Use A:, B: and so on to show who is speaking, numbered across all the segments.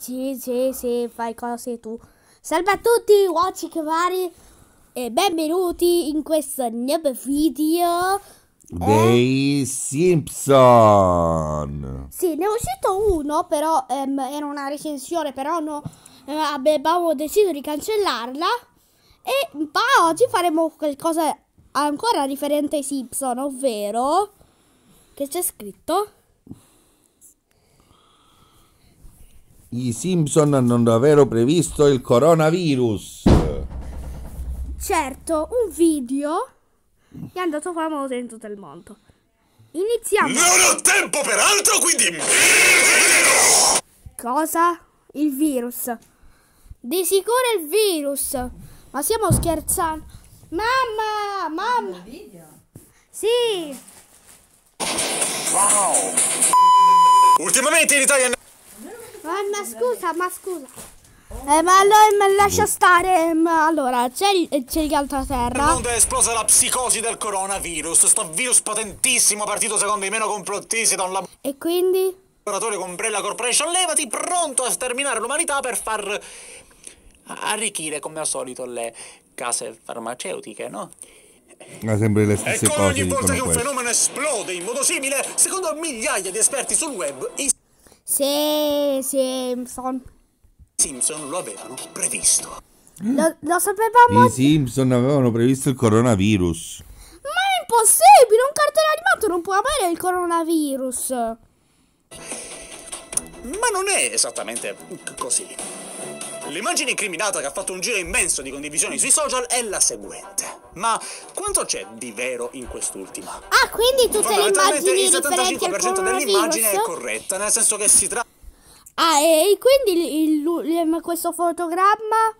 A: Sì, sì, sì, fai cose tu. Salve a tutti, watch vari e benvenuti in questo nuovo video eh?
B: dei eh. Simpson.
A: Sì, ne è uscito uno, però ehm, era una recensione, però no, eh, avevamo deciso di cancellarla e ma oggi faremo qualcosa ancora riferente ai Simpson, ovvero che c'è scritto
B: I Simpson non davvero previsto il coronavirus.
A: Certo, un video è andato famoso in tutto il mondo. Iniziamo. Non ho tempo per
C: altro, quindi...
A: Cosa? Il virus. Di sicuro il virus. Ma stiamo scherzando. Mamma, mamma. Sì.
C: Wow. Ultimamente in Italia...
A: Eh, ma scusa, ma scusa. Eh, ma allora eh, ma lascia stare. Eh, ma allora, c'è il, eh, c'è il mondo
C: è esplosa la psicosi del coronavirus. Sto virus potentissimo partito secondo i meno complottisi da un lab... E quindi? Laboratorio con Brella Corporation, levati pronto a sterminare l'umanità per far arricchire come al solito le case farmaceutiche, no?
B: Ma sempre le stesse e cose. E ogni volta che un questo.
C: fenomeno esplode in modo simile, secondo migliaia di esperti sul web, sì, Simpson. Simpson lo avevano previsto.
A: Lo, lo sapevamo. I
B: Simpson avevano previsto il coronavirus.
A: Ma è impossibile, un cartone animato non può avere il coronavirus.
C: Ma non è esattamente così. L'immagine incriminata che ha fatto un giro immenso di condivisioni sui social è la seguente. Ma quanto c'è di vero in quest'ultima? Ah, quindi tutte le immagini il 75% dell'immagine è corretta, nel senso che si tratta
A: Ah, e quindi il, il, questo fotogramma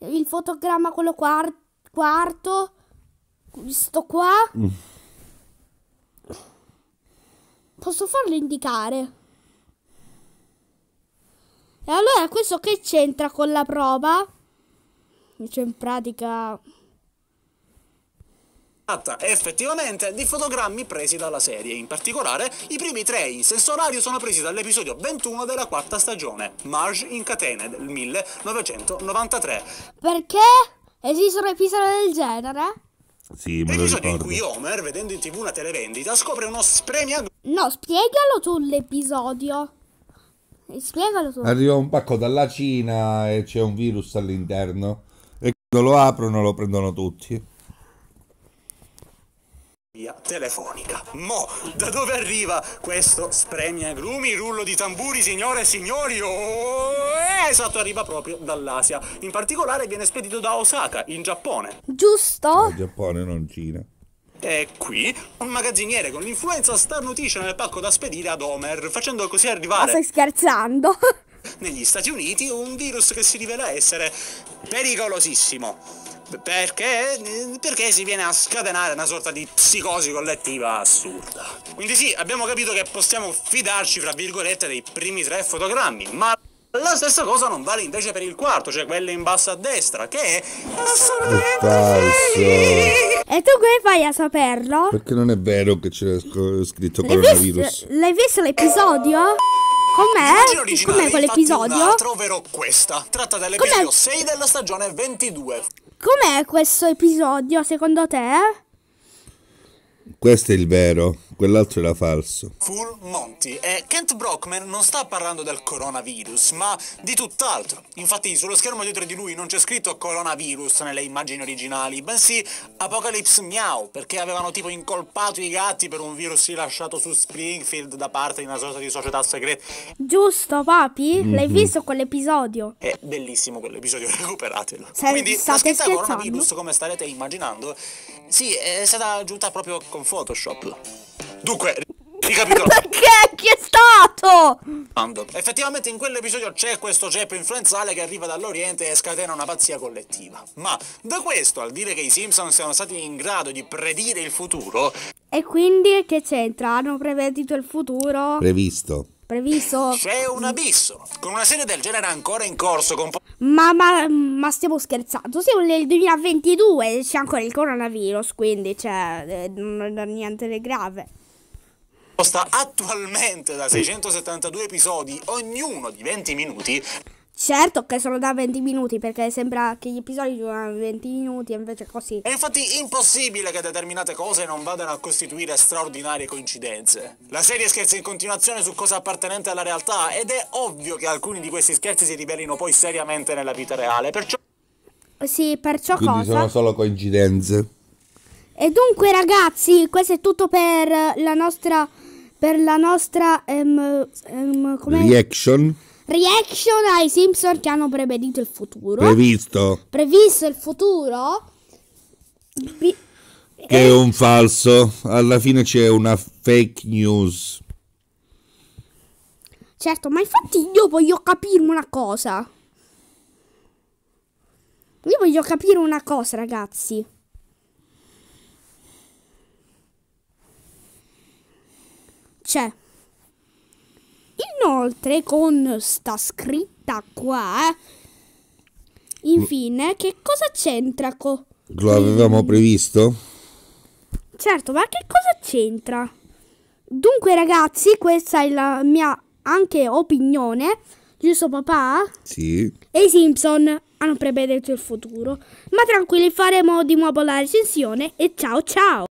A: il fotogramma quello quart quarto questo qua mm. posso farlo indicare e allora questo che c'entra con la prova? Cioè in pratica...
C: Tratta effettivamente di fotogrammi presi dalla serie, in particolare i primi tre in senso orario sono presi dall'episodio 21 della quarta stagione, Marge in catene del 1993. Perché esistono
A: episodi del genere?
C: Sì, ma l'episodio in cui Homer, vedendo in tv una televendita, scopre
A: uno spremiato... No, spiegalo tu l'episodio. Spiegalo tu.
B: Arriva un pacco dalla Cina e c'è un virus all'interno. E quando lo aprono lo prendono tutti.
C: Via telefonica. Mo, da dove arriva questo spremi grumi, rullo di tamburi, signore e signori? Oh, eh, esatto, arriva proprio dall'Asia. In particolare viene spedito da Osaka, in Giappone.
B: Giusto? No, Giappone, non Cina.
C: E qui un magazziniere con l'influenza starnutisce nel pacco da spedire ad Homer, facendo così arrivare... Ma stai
A: scherzando?
C: negli Stati Uniti un virus che si rivela essere pericolosissimo. Perché? Perché si viene a scatenare una sorta di psicosi collettiva assurda. Quindi sì, abbiamo capito che possiamo fidarci, fra virgolette, dei primi tre fotogrammi, ma la stessa cosa non vale invece per il quarto, cioè quello in basso a destra, che è assolutamente
B: falso. E
A: tu come fai a saperlo?
B: Perché non è vero che c'è scritto l'hai coronavirus.
A: Visto, l'hai visto l'episodio? Com'è? Com'è
C: quell'episodio? Troverò questa. Tratta dell'episodio 6 della stagione 22.
A: Com'è questo episodio secondo te?
B: Questo è il vero, quell'altro era falso.
C: Full Monty. E eh, Kent Brockman non sta parlando del coronavirus, ma di tutt'altro. Infatti sullo schermo dietro di lui non c'è scritto coronavirus nelle immagini originali, bensì Apocalypse Meow, perché avevano tipo incolpato i gatti per un virus rilasciato su Springfield da parte di una sorta di società segreta.
A: Giusto, papi? Mm-hmm. L'hai visto quell'episodio?
C: È bellissimo quell'episodio, recuperatelo. Sare- Quindi la scritta coronavirus, come starete immaginando, sì, è stata aggiunta proprio con Photoshop. Dunque, ricapitolo. Perché? Chi è stato? Random. Effettivamente in quell'episodio c'è questo ceppo influenzale che arriva dall'Oriente e scatena una pazzia collettiva. Ma da questo, al dire che i Simpson siano stati in grado di predire il futuro...
A: E quindi che c'entra? Hanno prevedito il futuro?
C: Previsto
A: previsto... C'è un abisso,
C: con una serie del genere ancora in corso con...
A: Ma, ma, ma stiamo scherzando, siamo nel
C: 2022,
A: c'è ancora il coronavirus, quindi cioè, eh, non è niente di grave
C: attualmente da 672 episodi, ognuno di 20 minuti.
A: Certo che sono da 20 minuti perché sembra che gli episodi durano 20 minuti e invece così. È
C: infatti impossibile che determinate cose non vadano a costituire straordinarie coincidenze. La serie scherza in continuazione su cose appartenenti alla realtà ed è ovvio che alcuni di questi scherzi si rivelino poi seriamente nella vita reale, perciò...
A: Sì, perciò Quindi cosa? sono
B: solo coincidenze.
A: E dunque ragazzi, questo è tutto per la nostra... per la nostra... Um, um,
B: Reaction.
A: Reaction ai Simpson che hanno prevedito il futuro.
B: Previsto.
A: Previsto il futuro. Bi
B: che è eh. un falso. Alla fine c'è una fake news.
A: Certo, ma infatti io voglio capire una cosa. Io voglio capire una cosa, ragazzi. Cioè... Inoltre con sta scritta qua, infine, mm. che cosa c'entra co
B: Lo avevamo previsto?
A: Certo, ma che cosa c'entra? Dunque ragazzi, questa è la mia anche opinione, giusto papà? Sì. E i Simpson hanno prevedetto il futuro. Ma tranquilli, faremo di nuovo la recensione e ciao ciao!